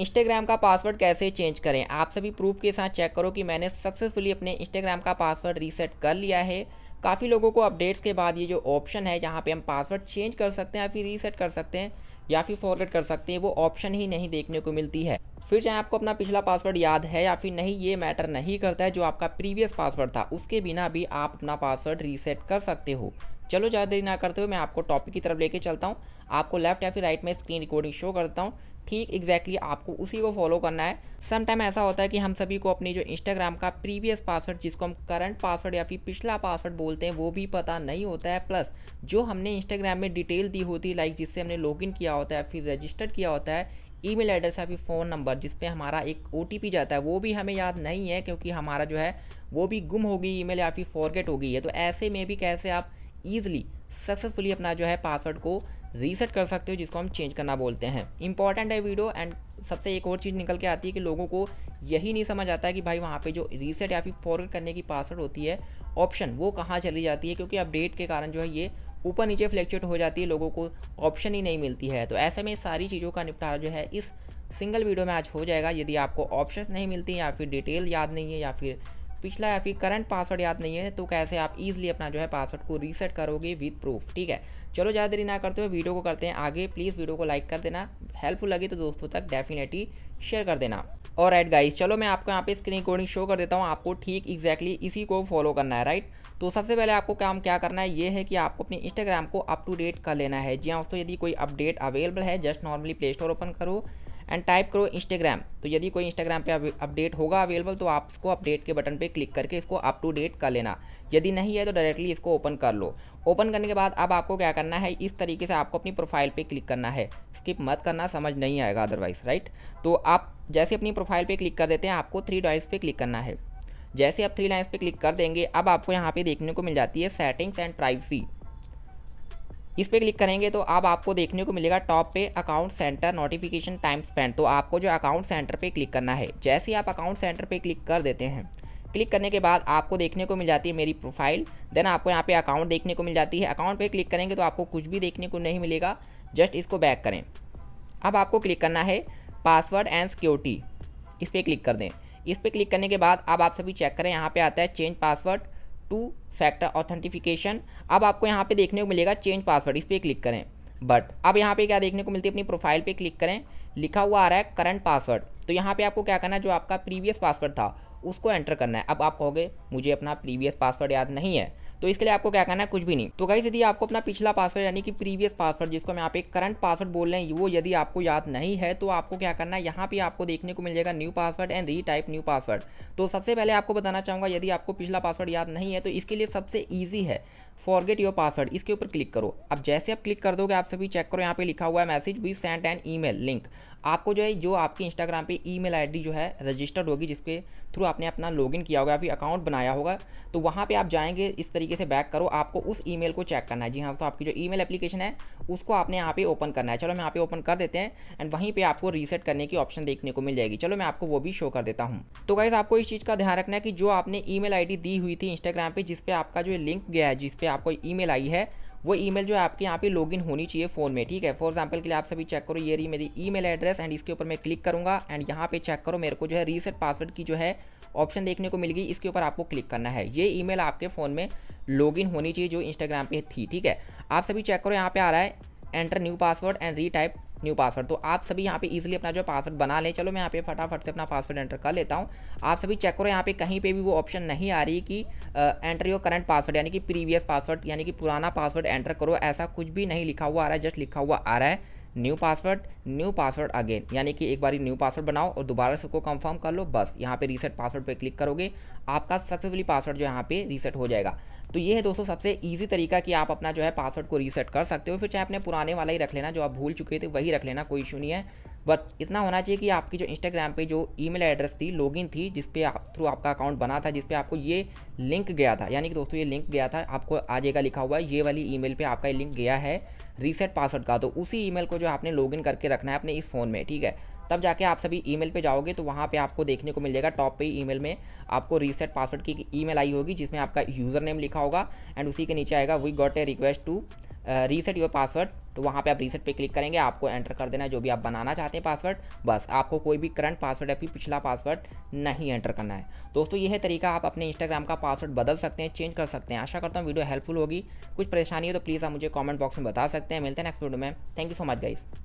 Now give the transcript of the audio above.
Instagram का password कैसे change करें आप सभी प्रूफ के साथ चेक करो कि मैंने सक्सेसफुली अपने इंस्टाग्राम का पासवर्ड रीसेट कर लिया है काफ़ी लोगों को अपडेट्स के बाद ये जो ऑप्शन है जहाँ पे हम पासवर्ड चेंज कर सकते हैं या फिर रीसेट कर सकते हैं या फिर फॉरवर्ड कर सकते हैं वो ऑप्शन ही नहीं देखने को मिलती है फिर चाहे आपको अपना पिछला पासवर्ड याद है या फिर नहीं ये मैटर नहीं करता है जो आपका प्रीवियस पासवर्ड था उसके बिना भी आप अपना पासवर्ड रीसेट कर सकते हो चलो ज़्यादा देरी ना करते हुए मैं आपको टॉपिक की तरफ लेके चलता हूँ आपको लेफ्ट या फिर राइट में स्क्रीन रिकॉर्डिंग शो करता हूँ ठीक एग्जैक्टली exactly आपको उसी को फॉलो करना है सम टाइम ऐसा होता है कि हम सभी को अपनी जो इंस्टाग्राम का प्रीवियस पासवर्ड जिसको हम करंट पासवर्ड या फिर पिछला पासवर्ड बोलते हैं वो भी पता नहीं होता है प्लस जो हमने इंस्टाग्राम में डिटेल दी होती है लाइक जिससे हमने लॉगिन किया होता है फिर रजिस्टर किया होता है ईमेल एड्रेस या फिर फ़ोन नंबर जिस पे हमारा एक ओ जाता है वो भी हमें याद नहीं है क्योंकि हमारा जो है वो भी गुम हो गई ईमेल या फिर फॉरगेट हो गई है तो ऐसे में भी कैसे आप ईजिली सक्सेसफुली अपना जो है पासवर्ड को रीसेट कर सकते हो जिसको हम चेंज करना बोलते हैं इंपॉर्टेंट है वीडियो एंड सबसे एक और चीज़ निकल के आती है कि लोगों को यही नहीं समझ आता है कि भाई वहाँ पे जो रीसेट या फिर फॉरवर्ड करने की पासवर्ड होती है ऑप्शन वो कहाँ चली जाती है क्योंकि अपडेट के कारण जो है ये ऊपर नीचे फ्लैक्चुएट हो जाती है लोगों को ऑप्शन ही नहीं मिलती है तो ऐसे में सारी चीज़ों का निपटारा जो है इस सिंगल वीडियो में आज हो जाएगा यदि आपको ऑप्शन नहीं मिलती या फिर डिटेल याद नहीं है या फिर पिछला या फिर करंट पासवर्ड याद नहीं है तो कैसे आप ईजिली अपना जो है पासवर्ड को रीसेट करोगे विद प्रूफ ठीक है चलो ज़्यादा देरी ना करते हुए वीडियो को करते हैं आगे प्लीज़ वीडियो को लाइक कर देना हेल्पफुल लगे तो दोस्तों तक डेफिनेटली शेयर कर देना और राइट गाइस चलो मैं आपको यहाँ पे स्क्रीन रिकॉर्डिंग शो कर देता हूँ आपको ठीक एग्जैक्टली exactly इसी को फॉलो करना है राइट तो सबसे पहले आपको काम क्या करना है ये है कि आपको अपने इंस्टाग्राम को अप टू डेट कर लेना है जी हाँ दोस्तों यदि कोई अपडेट अवेलेबल है just normally play store open करो एंड टाइप करो इंस्टाग्राम तो यदि कोई इंस्टाग्राम पे अपडेट होगा अवेलेबल तो आप उसको अपडेट के बटन पे क्लिक करके इसको अप टू डेट कर लेना यदि नहीं है तो डायरेक्टली इसको ओपन कर लो ओपन करने के बाद अब आपको क्या करना है इस तरीके से आपको अपनी प्रोफाइल पे क्लिक करना है स्किप मत करना समझ नहीं आएगा अदरवाइज राइट तो आप जैसे अपनी प्रोफाइल पर क्लिक कर देते हैं आपको थ्री डॉइस पर क्लिक करना है जैसे आप थ्री लाइन्स पे क्लिक कर देंगे अब आपको यहाँ पे देखने को मिल जाती है सेटिंग्स एंड प्राइवेसी इस पर क्लिक करेंगे तो अब आपको देखने को मिलेगा टॉप पे account centre notification time spend तो आपको जो अकाउंट सेंटर पे क्लिक करना है जैसे ही आप अकाउंट सेंटर पे क्लिक कर देते हैं क्लिक करने के बाद आपको देखने को मिल जाती है मेरी प्रोफाइल देन आपको यहाँ पे अकाउंट देखने को मिल जाती है अकाउंट पे क्लिक करेंगे तो आपको कुछ भी देखने को नहीं मिलेगा जस्ट इसको बैक करें अब आपको क्लिक करना है पासवर्ड एंड सिक्योरिटी इस पर क्लिक कर दें इस पर क्लिक करने के बाद अब आप सभी चेक करें यहाँ पर आता है change password two factor authentication अब आपको यहाँ पे देखने को मिलेगा चेंज पासवर्ड इस पर क्लिक करें बट अब यहाँ पे क्या देखने को मिलती है अपनी प्रोफाइल पे क्लिक करें लिखा हुआ आ रहा है करंट पासवर्ड तो यहाँ पे आपको क्या करना है जो आपका प्रीवियस पासवर्ड था उसको एंटर करना है अब आप कहोगे मुझे अपना प्रीवियस पासवर्ड याद नहीं है तो इसके लिए आपको क्या करना है कुछ भी नहीं तो गाइस यदि आपको अपना पिछला पासवर्ड यानी कि प्रीवियस पासवर्ड जिसको हम यहाँ पे करंट पासवर्ड बोल रहे हैं वो यदि आपको याद नहीं है तो आपको क्या करना है यहाँ पे आपको देखने को मिल जाएगा new password and retype new password तो सबसे पहले आपको बताना चाहूँगा यदि आपको पिछला पासवर्ड याद नहीं है तो इसके लिए सबसे ईजी है फॉरगेट योर पासवर्ड इसके ऊपर क्लिक करो अब जैसे आप क्लिक कर दोगे आप सभी चेक करो यहाँ पे लिखा हुआ है message V and E email link आपको जो है जो आपकी इंस्टाग्राम पे ईमेल आईडी जो है रजिस्टर्ड होगी जिसके थ्रू आपने अपना लॉगिन किया होगा या फिर अकाउंट बनाया होगा तो वहाँ पे आप जाएंगे इस तरीके से बैक करो आपको उस ईमेल को चेक करना है जी हाँ तो आपकी जो ईमेल एप्लीकेशन है उसको आपने यहाँ पे ओपन करना है चलो मैं यहाँ पे ओपन कर देते हैं एंड वहीं पे आपको रीसेट करने की ऑप्शन देखने को मिल जाएगी चलो मैं आपको वो भी शो कर देता हूँ तो गाइज आपको इस चीज़ का ध्यान रखना है कि जो आपने ई मेल दी हुई थी इंस्टाग्राम पर जिसपे आपका जो लिंक गया है जिसपे आपको ई आई है वो ईमेल जो है आपके यहाँ पे लॉगिन होनी चाहिए फ़ोन में ठीक है फॉर एग्जाम्पल के लिए आप सभी चेक करो ये रही मेरी ईमेल एड्रेस एंड इसके ऊपर मैं क्लिक करूँगा एंड यहाँ पे चेक करो मेरे को जो है रीसेट पासवर्ड की जो है ऑप्शन देखने को मिल गई इसके ऊपर आपको क्लिक करना है ये ई आपके फ़ोन में लॉगिन होनी चाहिए जो इंस्टाग्राम पर थी ठीक है आप सभी चेक करो यहाँ पे आ रहा है enter new password and retype new password तो आप सभी यहाँ पे इजीली अपना जो पासवर्ड बना लें चलो मैं यहाँ पे फटाफट से अपना पासवर्ड एंटर कर लेता हूँ आप सभी चेक करो यहाँ पे कहीं पे भी वो ऑप्शन नहीं आ रही कि एंटर योर करंट पासवर्ड यानी कि प्रीवियस पासवर्ड यानी कि पुराना पासवर्ड एंटर करो ऐसा कुछ भी नहीं लिखा हुआ आ रहा है जस्ट लिखा हुआ आ रहा है new password new password again यानी कि एक बार न्यू पासवर्ड बनाओ और दोबारा से उसको कंफर्म कर लो बस यहाँ पे रीसेट पासवर्ड पे क्लिक करोगे आपका सक्सेसफुली पासवर्ड जो यहाँ पे रीसेट हो जाएगा तो ये है दोस्तों सबसे ईजी तरीका कि आप अपना जो है पासवर्ड को रीसेट कर सकते हो फिर चाहे अपने पुराने वाला ही रख लेना जो आप भूल चुके थे वही रख लेना कोई इशू नहीं है बट इतना होना चाहिए कि आपकी जो इंस्टाग्राम पे जो ईमेल एड्रेस थी लॉगिन थी जिस पे आप थ्रू आपका अकाउंट बना था जिस पे आपको ये लिंक गया था यानी कि दोस्तों ये लिंक गया था आपको आ जाएगा लिखा हुआ ये वाली ईमेल पे आपका ये लिंक गया है रीसेट पासवर्ड का तो उसी ईमेल को जो आपने लॉगिन करके रखना है अपने इस फ़ोन में ठीक है तब जाके आप सभी ईमेल पे जाओगे तो वहाँ पे आपको देखने को मिलेगा टॉप पे ईमेल में आपको रीसेट पासवर्ड की ईमेल आई होगी जिसमें आपका यूज़र नेम लिखा होगा एंड उसी के नीचे आएगा we got a request to reset your password तो वहाँ पे आप रीसेट पे क्लिक करेंगे आपको एंटर कर देना है जो भी आप बनाना चाहते हैं पासवर्ड बस आपको कोई भी करंट पासवर्ड या फिर पिछला पासवर्ड नहीं एंटर करना है दोस्तों यह तरीका आप अपने इंस्टाग्राम का पासवर्ड बदल सकते हैं चेंज कर सकते हैं आशा करता हूँ वीडियो हेल्पफुल होगी कुछ परेशानी है तो प्लीज़ आप मुझे कॉमेंट बॉक्स में बता सकते हैं मिलते हैं नेक्स्ट वीडियो में thank you so much guys